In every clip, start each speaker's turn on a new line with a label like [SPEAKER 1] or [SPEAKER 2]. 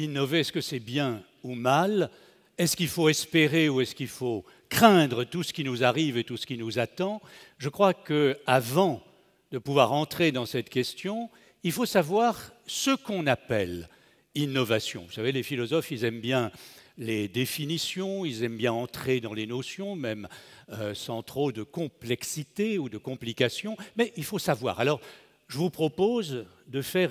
[SPEAKER 1] innover, est-ce que c'est bien ou mal Est-ce qu'il faut espérer ou est-ce qu'il faut craindre tout ce qui nous arrive et tout ce qui nous attend Je crois que, avant de pouvoir entrer dans cette question, il faut savoir ce qu'on appelle innovation. Vous savez, les philosophes, ils aiment bien les définitions, ils aiment bien entrer dans les notions, même euh, sans trop de complexité ou de complication, mais il faut savoir. Alors, je vous propose de faire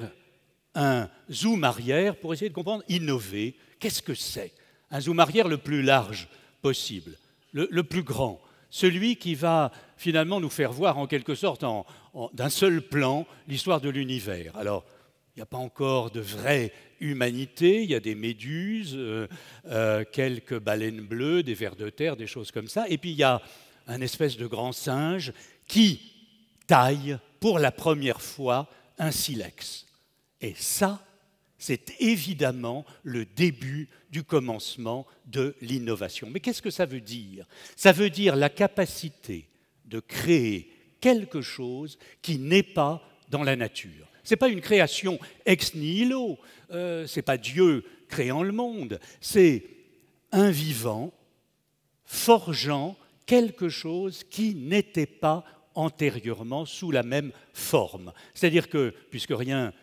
[SPEAKER 1] un zoom arrière pour essayer de comprendre, innover, qu'est-ce que c'est Un zoom arrière le plus large possible, le, plus grand, celui qui va finalement nous faire voir en quelque sorte d'un seul plan l'histoire de l'univers. Alors, il n'y a pas encore de vraie humanité, il y a des méduses, euh, euh, quelques baleines bleues, des vers de terre, des choses comme ça, et puis il y a un espèce de grand singe qui taille pour la première fois un silex. Et ça, c'est évidemment le début du commencement de l'innovation. Mais qu'est-ce que ça veut dire Ça veut dire la capacité de créer quelque chose qui n'est pas dans la nature. Ce n'est pas une création ex nihilo, euh, ce n'est pas Dieu créant le monde, c'est un vivant forgeant quelque chose qui n'était pas antérieurement sous la même forme. C'est-à-dire que, puisque rien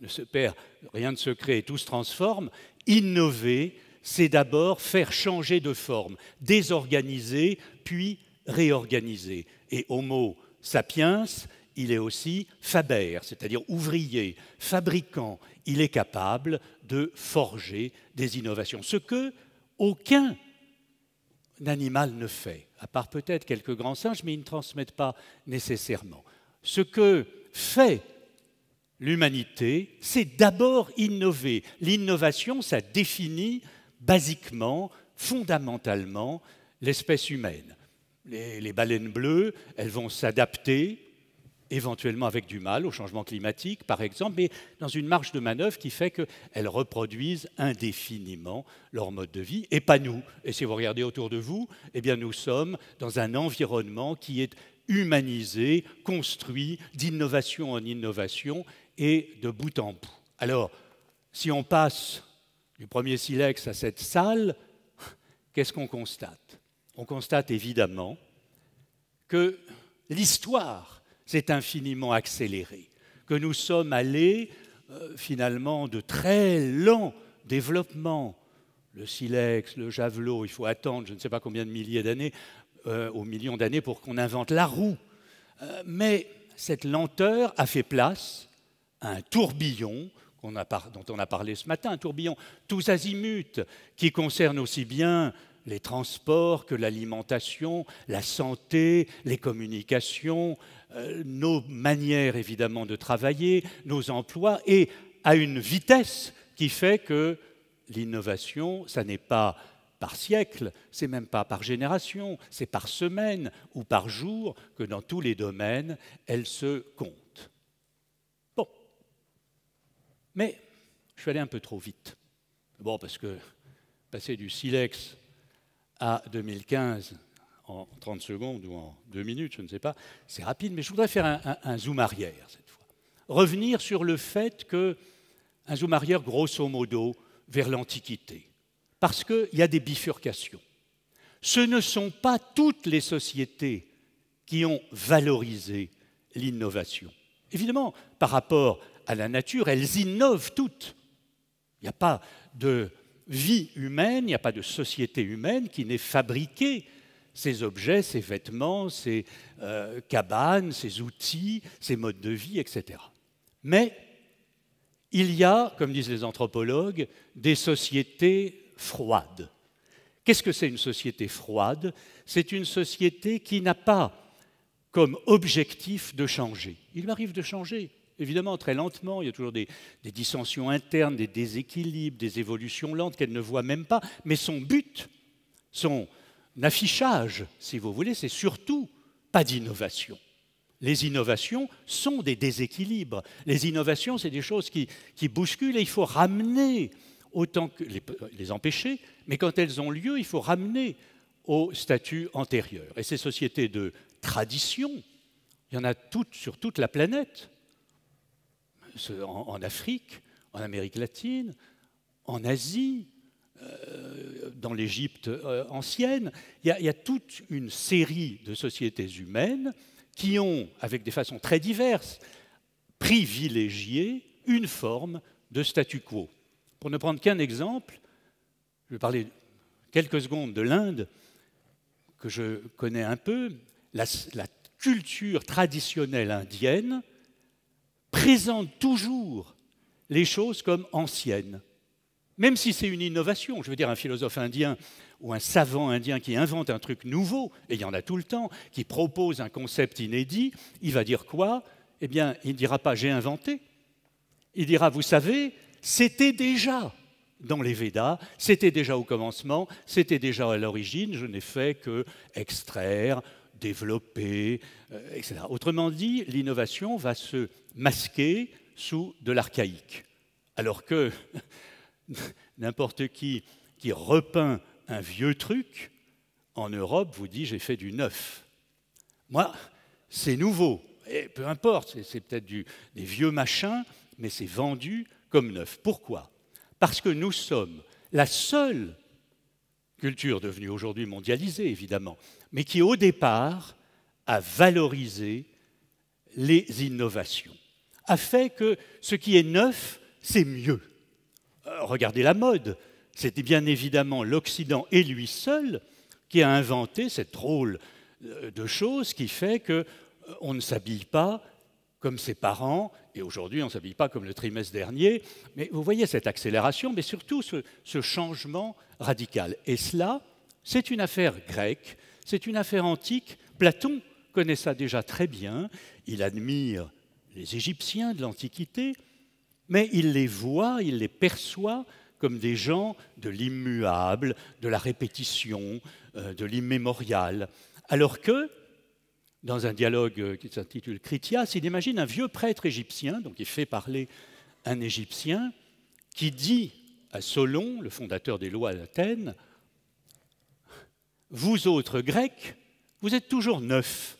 [SPEAKER 1] ne se perd, rien de secret, crée, tout se transforme, innover, c'est d'abord faire changer de forme, désorganiser, puis réorganiser. Et au Homo sapiens, il est aussi faber, c'est-à-dire ouvrier, fabricant. Il est capable de forger des innovations, ce que aucun animal ne fait, à part peut-être quelques grands singes, mais ils ne transmettent pas nécessairement. Ce que fait l'humanité, c'est d'abord innover. L'innovation, ça définit basiquement, fondamentalement, l'espèce humaine. Les, baleines bleues, elles vont s'adapter, éventuellement avec du mal, au changement climatique, par exemple, mais dans une marge de manœuvre qui fait qu'elles reproduisent indéfiniment leur mode de vie, et pas nous. Et si vous regardez autour de vous, eh bien, nous sommes dans un environnement qui est humanisé, construit d'innovation en innovation et de bout en bout. Alors, si on passe du premier silex à cette salle, qu'est-ce qu'on constate On constate évidemment que l'histoire s'est infiniment accélérée, que nous sommes allés euh, finalement de très lents développements. Le silex, le javelot, il faut attendre je ne sais pas combien de milliers d'années au euh, aux millions d'années pour qu'on invente la roue. Euh, mais cette lenteur a fait place à un tourbillon dont on a parlé ce matin, un tourbillon tous azimuts qui concerne aussi bien les transports que l'alimentation, la santé, les communications, euh, nos manières évidemment de travailler, nos emplois, et à une vitesse qui fait que l'innovation, ça n'est pas par siècle, c'est même pas par génération, c'est par semaine ou par jour que dans tous les domaines, elle se compte. Bon. Mais je suis allé un peu trop vite. Bon, parce que passer du silex à 2015 en 30 secondes ou en 2 minutes, je ne sais pas, c'est rapide, mais je voudrais faire un, un, zoom arrière cette fois. Revenir sur le fait que un zoom arrière, grosso modo, vers l'Antiquité parce qu'il y a des bifurcations. Ce ne sont pas toutes les sociétés qui ont valorisé l'innovation. Évidemment, par rapport à la nature, elles innovent toutes. Il n'y a pas de vie humaine, il n'y a pas de société humaine qui n'ait fabriqué ces objets, ces vêtements, ces euh, cabanes, ces outils, ces modes de vie, etc. Mais il y a, comme disent les anthropologues, des sociétés froide. Qu'est-ce que c'est une société froide C'est une société qui n'a pas comme objectif de changer. Il m'arrive de changer, évidemment très lentement, il y a toujours des, dissensions internes, des déséquilibres, des évolutions lentes qu'elle ne voit même pas, mais son but, son affichage, si vous voulez, c'est surtout pas d'innovation. Les innovations sont des déséquilibres. Les innovations, c'est des choses qui bousculent et il faut ramener autant que les, empêcher, mais quand elles ont lieu, il faut ramener au statut antérieur. Et ces sociétés de tradition, il y en a toutes sur toute la planète, en, Afrique, en Amérique latine, en Asie, euh, dans l'Égypte euh, ancienne. il y, a, toute une série de sociétés humaines qui ont, avec des façons très diverses, privilégié une forme de statu quo. Pour ne prendre qu'un exemple, je vais parler quelques secondes de l'Inde, que je connais un peu. La, culture traditionnelle indienne présente toujours les choses comme anciennes. Même si c'est une innovation, je veux dire un philosophe indien ou un savant indien qui invente un truc nouveau, et il y en a tout le temps, qui propose un concept inédit, il va dire quoi Eh bien, il ne dira pas j'ai inventé. Il dira, vous savez, c'était déjà dans les Védas, c'était déjà au commencement, c'était déjà à l'origine, je n'ai fait que extraire, développer, euh, etc. Autrement dit, l'innovation va se masquer sous de l'archaïque, alors que n'importe qui qui repeint un vieux truc, en Europe, vous dit j'ai fait du neuf. Moi, c'est nouveau, et peu importe, c'est peut-être des vieux machins, mais c'est vendu comme neuf. Pourquoi Parce que nous sommes la seule culture devenue aujourd'hui mondialisée, évidemment, mais qui au départ a valorisé les innovations, a fait que ce qui est neuf, c'est mieux. Euh, regardez la mode, c'était bien évidemment l'Occident et lui seul qui a inventé cette drôle euh, de choses qui fait que euh, on ne s'habille pas comme ses parents, et aujourd'hui on ne s'habille pas comme le trimestre dernier, mais vous voyez cette accélération, mais surtout ce, changement radical. Et cela, c'est une affaire grecque, c'est une affaire antique. Platon connaît ça déjà très bien, il admire les Égyptiens de l'Antiquité, mais il les voit, il les perçoit comme des gens de l'immuable, de la répétition, euh, de l'immémorial, alors que dans un dialogue euh, qui s'intitule Critias, il imagine un vieux prêtre égyptien, donc il fait parler un Égyptien, qui dit à Solon, le fondateur des lois d'Athènes, Vous autres Grecs, vous êtes toujours neufs.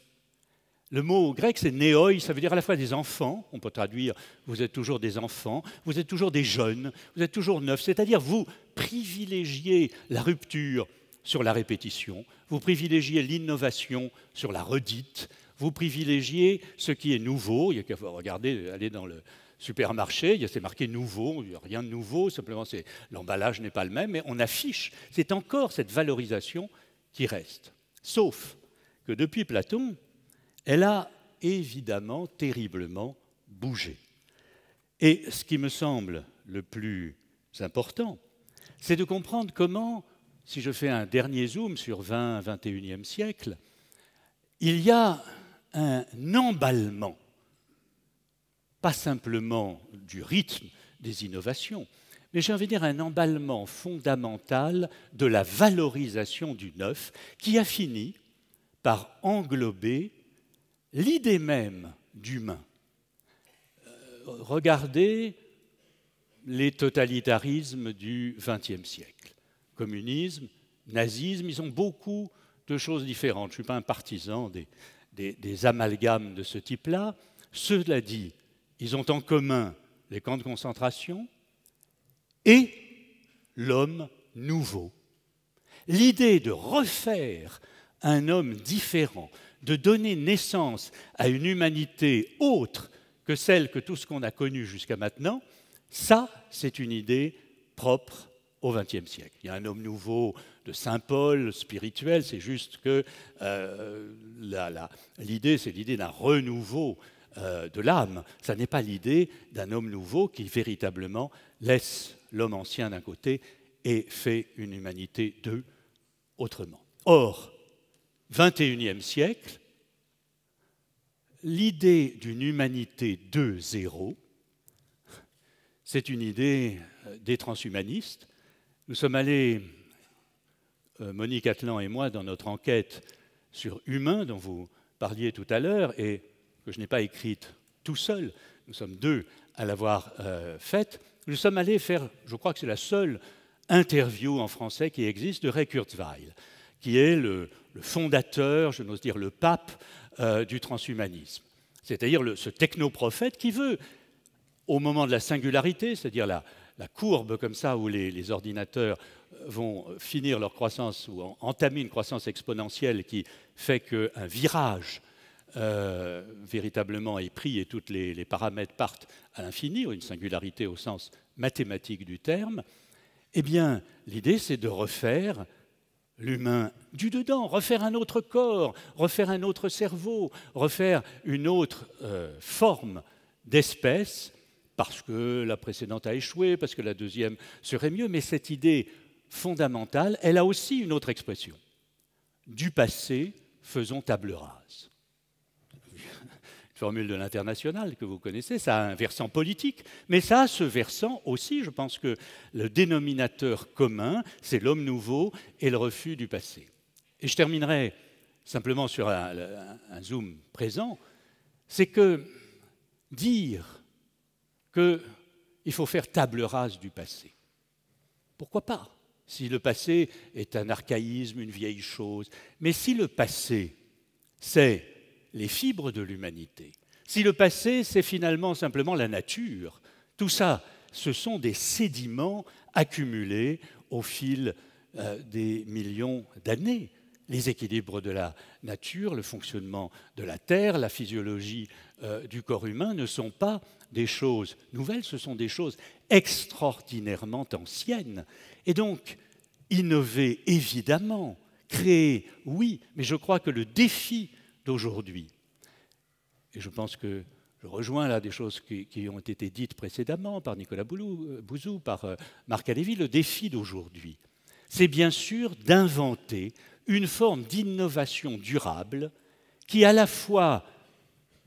[SPEAKER 1] Le mot grec, c'est néoi, ça veut dire à la fois des enfants, on peut traduire vous êtes toujours des enfants, vous êtes toujours des jeunes, vous êtes toujours neufs, c'est-à-dire vous privilégiez la rupture, sur la répétition, vous privilégiez l'innovation sur la redite, vous privilégiez ce qui est nouveau. Il y a qu'à regarder, aller dans le supermarché, il y a c'est marqué nouveau, il n'y a rien de nouveau, simplement c'est l'emballage n'est pas le même, mais on affiche. C'est encore cette valorisation qui reste. Sauf que depuis Platon, elle a évidemment terriblement bougé. Et ce qui me semble le plus important, c'est de comprendre comment si je fais un dernier zoom sur 20, 21e siècle, il y a un emballement, pas simplement du rythme des innovations, mais j'ai envie de dire un emballement fondamental de la valorisation du neuf qui a fini par englober l'idée même d'humain. Euh, regardez les totalitarismes du 20e siècle communisme, nazisme, ils ont beaucoup de choses différentes. Je ne suis pas un partisan des, amalgames de ce type-là. Cela dit, ils ont en commun les camps de concentration et l'homme nouveau. L'idée de refaire un homme différent, de donner naissance à une humanité autre que celle que tout ce qu'on a connu jusqu'à maintenant, ça, c'est une idée propre au XXe siècle. Il y a un homme nouveau de Saint Paul spirituel, c'est juste que euh, l'idée, c'est l'idée d'un renouveau euh, de l'âme. Ça n'est pas l'idée d'un homme nouveau qui véritablement laisse l'homme ancien d'un côté et fait une humanité d'eux autrement. Or, XXIe siècle, l'idée d'une humanité de zéro, c'est une idée euh, des transhumanistes nous sommes allés, euh, Monique Atlan et moi, dans notre enquête sur Humain, dont vous parliez tout à l'heure, et que je n'ai pas écrite tout seul, nous sommes deux à l'avoir euh, faite, nous sommes allés faire, je crois que c'est la seule interview en français qui existe de Ray Kurzweil, qui est le, fondateur, je n'ose dire le pape, euh, du transhumanisme. C'est-à-dire ce technoprophète qui veut, au moment de la singularité, c'est-à-dire la, la courbe comme ça où les, ordinateurs euh, vont finir leur croissance ou entamer une croissance exponentielle qui fait qu'un virage euh, véritablement est pris et tous les, paramètres partent à l'infini, ou une singularité au sens mathématique du terme, eh bien, l'idée, c'est de refaire l'humain du dedans, refaire un autre corps, refaire un autre cerveau, refaire une autre euh, forme d'espèce parce que la précédente a échoué, parce que la deuxième serait mieux, mais cette idée fondamentale, elle a aussi une autre expression. Du passé, faisons table rase. Une formule de l'international que vous connaissez, ça a un versant politique, mais ça a ce versant aussi, je pense que le dénominateur commun, c'est l'homme nouveau et le refus du passé. Et je terminerai simplement sur un, un zoom présent, c'est que dire qu'il faut faire table rase du passé. Pourquoi pas Si le passé est un archaïsme, une vieille chose, mais si le passé, c'est les fibres de l'humanité, si le passé, c'est finalement simplement la nature, tout ça, ce sont des sédiments accumulés au fil euh, des millions d'années les équilibres de la nature, le fonctionnement de la Terre, la physiologie euh, du corps humain ne sont pas des choses nouvelles, ce sont des choses extraordinairement anciennes. Et donc, innover, évidemment, créer, oui, mais je crois que le défi d'aujourd'hui, et je pense que je rejoins là des choses qui, ont été dites précédemment par Nicolas euh, Bouzou, par euh, Marc Alévi, le défi d'aujourd'hui, c'est bien sûr d'inventer une forme d'innovation durable qui à la fois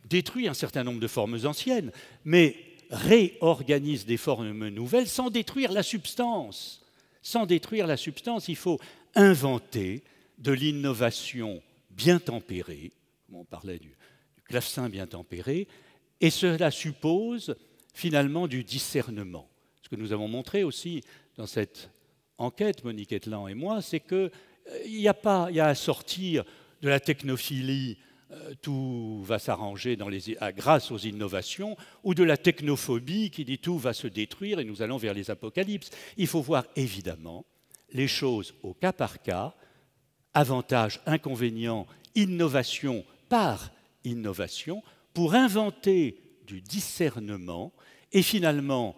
[SPEAKER 1] détruit un certain nombre de formes anciennes, mais réorganise des formes nouvelles sans détruire la substance. Sans détruire la substance, il faut inventer de l'innovation bien tempérée, comme on parlait du, clavecin bien tempéré, et cela suppose finalement du discernement. Ce que nous avons montré aussi dans cette enquête, Monique Etlan et moi, c'est que il n'y a pas y a à sortir de la technophilie, euh, tout va s'arranger ah, grâce aux innovations, ou de la technophobie qui dit tout va se détruire et nous allons vers les apocalypses. Il faut voir évidemment les choses au cas par cas, avantages, inconvénients, innovation par innovation, pour inventer du discernement et finalement,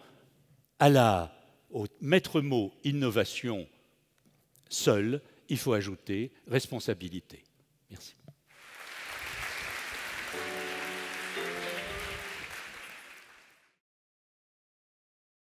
[SPEAKER 1] à la, au maître mot innovation seul, il faut ajouter responsabilité. Merci.